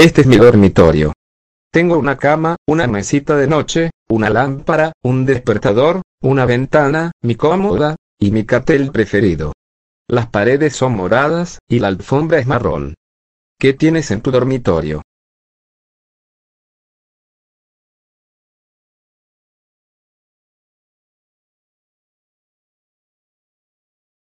Este es mi dormitorio. Tengo una cama, una mesita de noche, una lámpara, un despertador, una ventana, mi cómoda, y mi cartel preferido. Las paredes son moradas, y la alfombra es marrón. ¿Qué tienes en tu dormitorio?